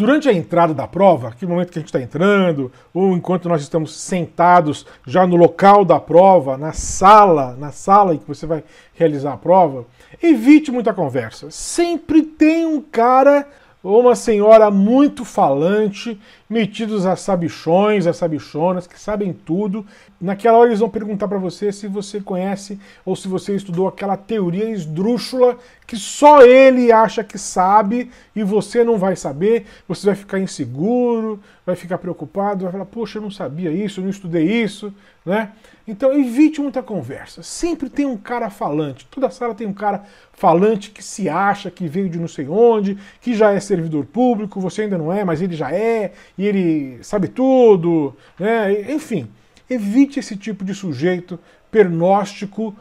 Durante a entrada da prova, aquele momento que a gente está entrando, ou enquanto nós estamos sentados já no local da prova, na sala, na sala em que você vai realizar a prova, evite muita conversa. Sempre tem um cara ou uma senhora muito falante metidos a sabichões, a sabichonas, que sabem tudo. Naquela hora eles vão perguntar para você se você conhece ou se você estudou aquela teoria esdrúxula que só ele acha que sabe e você não vai saber. Você vai ficar inseguro, vai ficar preocupado, vai falar: Poxa, eu não sabia isso, eu não estudei isso, né? Então evite muita conversa. Sempre tem um cara falante. Toda sala tem um cara falante que se acha que veio de não sei onde, que já é servidor público, você ainda não é, mas ele já é e ele sabe tudo, né? enfim. Evite esse tipo de sujeito pernóstico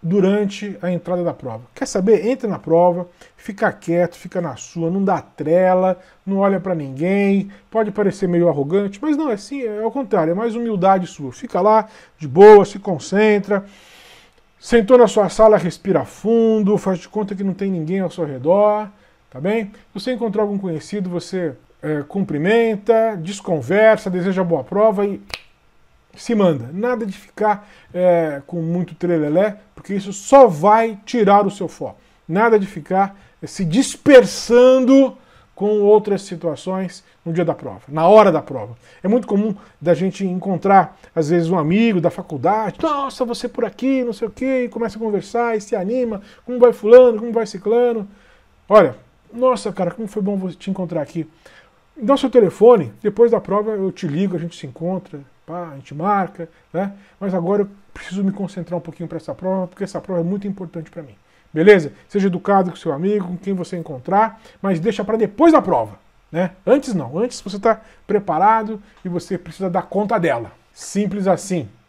durante a entrada da prova. Quer saber? Entra na prova, fica quieto, fica na sua, não dá trela, não olha para ninguém, pode parecer meio arrogante, mas não, é assim, é ao contrário, é mais humildade sua. Fica lá, de boa, se concentra, sentou na sua sala, respira fundo, faz de conta que não tem ninguém ao seu redor, tá bem? você encontrou algum conhecido, você é, cumprimenta, desconversa, deseja boa prova e se manda. Nada de ficar é, com muito trelelé, porque isso só vai tirar o seu foco. Nada de ficar é, se dispersando com outras situações no dia da prova, na hora da prova. É muito comum da gente encontrar, às vezes, um amigo da faculdade, nossa, você por aqui, não sei o quê, e começa a conversar e se anima, como vai fulano, como vai ciclano. Olha, nossa, cara, como foi bom te encontrar aqui dá o seu telefone, depois da prova eu te ligo, a gente se encontra, pá, a gente marca, né? Mas agora eu preciso me concentrar um pouquinho para essa prova, porque essa prova é muito importante para mim. Beleza? Seja educado com seu amigo, com quem você encontrar, mas deixa para depois da prova, né? Antes não, antes você está preparado e você precisa dar conta dela. Simples assim.